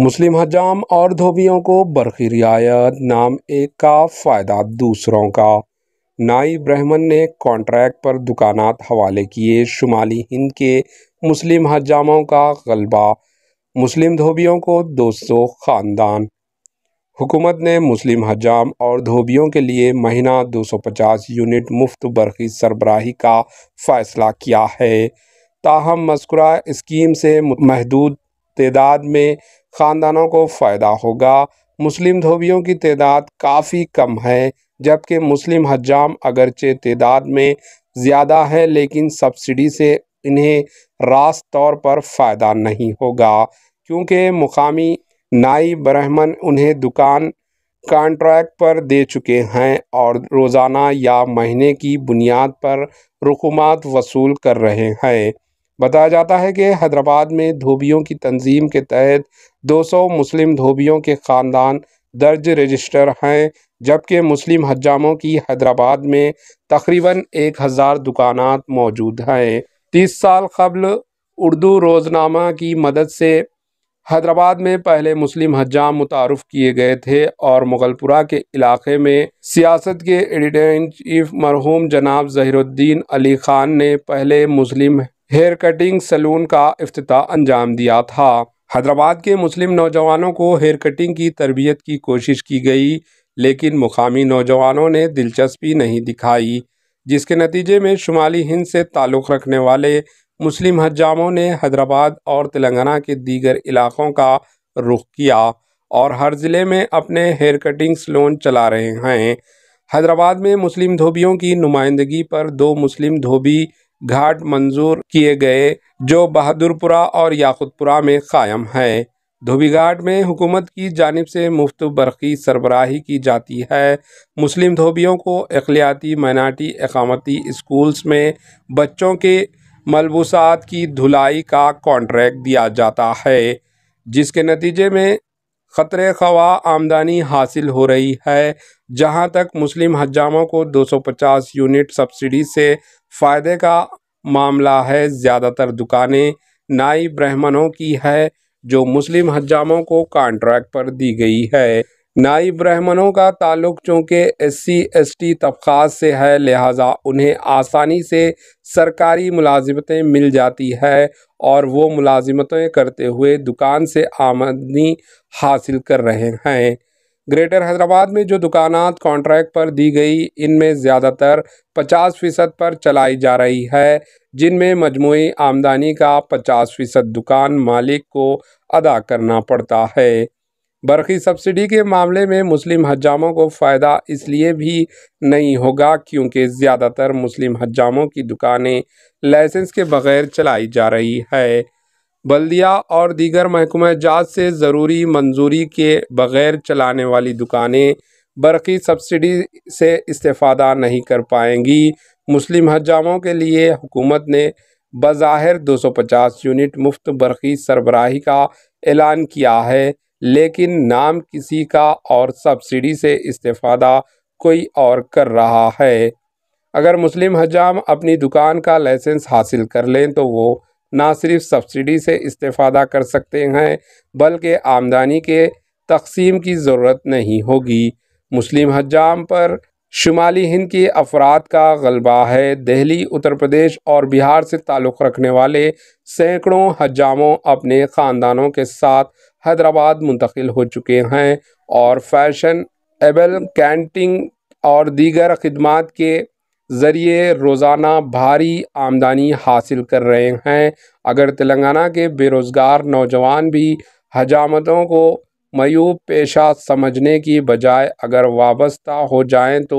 मुस्लिम हजाम और धोबियों को बरखी रियायत नाम एक का फ़ायदा दूसरों का नाई ब्रह्मन ने कॉन्ट्रैक्ट पर दुकानात हवाले किए शुमाली हिंद के मुस्लिम हजामों का गलबा मुस्लिम धोबियों को दोस्तों ख़ानदान हुकूमत ने मुस्लिम हजाम और धोबियों के लिए महीना 250 यूनिट मुफ्त बरखी सरबराही का फ़ैसला किया है ताहम मस्कुरा स्कीम से महदूद तदाद में ख़ानदानों को फ़ायदा होगा मुस्लिम धोबियों की तादाद काफ़ी कम है जबकि मुस्लिम हजाम अगरचे तादाद में ज़्यादा है लेकिन सब्सिडी से इन्हें रास तौर पर फ़ायदा नहीं होगा क्योंकि मुकामी नाई ब्रह्मन उन्हें दुकान कॉन्ट्रैक्ट पर दे चुके हैं और रोज़ाना या महीने की बुनियाद पर रुकूमत वसूल कर रहे हैं बताया जाता है कि हैदराबाद में धोबियों की तंजीम के तहत 200 मुस्लिम धोबियों के ख़ानदान दर्ज रजिस्टर हैं जबकि मुस्लिम हजामों की हैदराबाद में तकरीबन एक हज़ार दुकानात मौजूद हैं तीस साल कबल उर्दू रोज़नामा की मदद से हैदराबाद में पहले मुस्लिम हजाम मुतारफ़ किए गए थे और मुगलपुरा के इलाके में सियासत के एडिटर इन चीफ मरहूम जनाब जहरुद्दीन अली ख़ान ने पहले मुस्लिम हेयर कटिंग सलून का अफ्ताह अंजाम दिया था हैदराबाद के मुस्लिम नौजवानों को हेयर कटिंग की तरबियत की कोशिश की गई लेकिन मुकामी नौजवानों ने दिलचस्पी नहीं दिखाई जिसके नतीजे में शुमाली हिंद से ताल्लुक़ रखने वाले मुस्लिम हजामों ने हैदराबाद और तेलंगाना के दीगर इलाक़ों का रुख किया और हर ज़िले में अपने हेयर कटिंग सलून चला रहे हैं हैदराबाद में मुस्लिम धोबियों की नुमाइंदगी पर दो मुस्लिम धोबी घाट मंजूर किए गए जो बहादुरपुरा और याकुतपुरा में कायम है धोबी घाट में हुकूमत की जानब से मुफ्त बरक़ी सरबराही की जाती है मुस्लिम धोबियों को अखलियाती मैनाटी अकामती इस्कूल्स में बच्चों के मलबूसात की धुलाई का कॉन्ट्रैक्ट दिया जाता है जिसके नतीजे में ख़तरे खवा आमदनी हासिल हो रही है जहां तक मुस्लिम हजामों को 250 यूनिट सब्सिडी से फ़ायदे का मामला है ज़्यादातर दुकानें नाई ब्राह्मणों की है जो मुस्लिम हजामों को कॉन्ट्रैक्ट पर दी गई है नाई ब्राह्मणों का ताल्लुक चूँकि एस सी एस टी तबक़ात से है लिहाजा उन्हें आसानी से सरकारी मुलाजमतें मिल जाती है और वो मुलाजमतें करते हुए दुकान से आमदनी हासिल कर रहे हैं ग्रेटर हैदराबाद में जो दुकानात कॉन्ट्रैक्ट पर दी गई इनमें ज़्यादातर 50 फ़ीसद पर चलाई जा रही है जिनमें मजमू आमदनी का 50 फ़ीसद दुकान मालिक को अदा करना पड़ता है बरखी सब्सिडी के मामले में मुस्लिम हजामों को फ़ायदा इसलिए भी नहीं होगा क्योंकि ज़्यादातर मुस्लिम हजामों की दुकानें लाइसेंस के बग़ैर चलाई जा रही है बल्दिया और दीगर महकमे जात से ज़रूरी मंजूरी के बग़ैर चलाने वाली दुकानें बरक़ी सब्सिडी से इस्ता नहीं कर पाएंगी मुस्लिम हजामों के लिए हुकूमत ने बज़ाहिर 250 यूनिट मुफ्त बरक़ी सरबराही का ऐलान किया है लेकिन नाम किसी का और सब्सिडी से इस्ता कोई और कर रहा है अगर मुस्लिम हजाम अपनी दुकान का लाइसेंस हासिल कर लें तो वो ना सिर्फ सब्सिडी से इस्तेफादा कर सकते हैं बल्कि आमदनी के तकसीम की ज़रूरत नहीं होगी मुस्लिम हजाम पर शुमाली हिंद के अफराद का गलबा है दिल्ली उत्तर प्रदेश और बिहार से ताल्लुक़ रखने वाले सैकड़ों हजामों अपने ख़ानदानों के साथ हैदराबाद मुंतकिल हो चुके हैं और फैशन एबल कैंटिंग और दीगर खदमात के ज़रिए रोज़ाना भारी आमदनी हासिल कर रहे हैं अगर तेलंगाना के बेरोज़गार नौजवान भी हजामतों को मयूब पेशा समझने की बजाय अगर वाबस्ता हो जाएं तो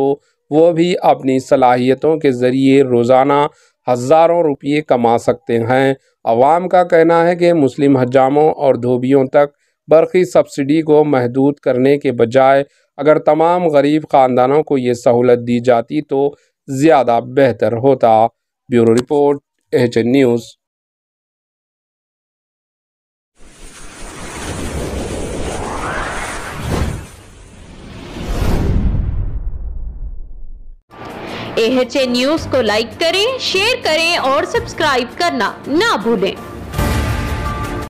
वो भी अपनी सलाहियतों के ज़रिए रोज़ाना हज़ारों रुपये कमा सकते हैं अवाम का कहना है कि मुस्लिम हजामों और धोबियों तक बरक़ी सब्सिडी को महदूद करने के बजाय अगर तमाम गरीब ख़ानदानों को ये सहूलत दी जाती तो ज़्यादा बेहतर होता bureau report H news H news को लाइक करें शेयर करें और सब्सक्राइब करना ना भूलें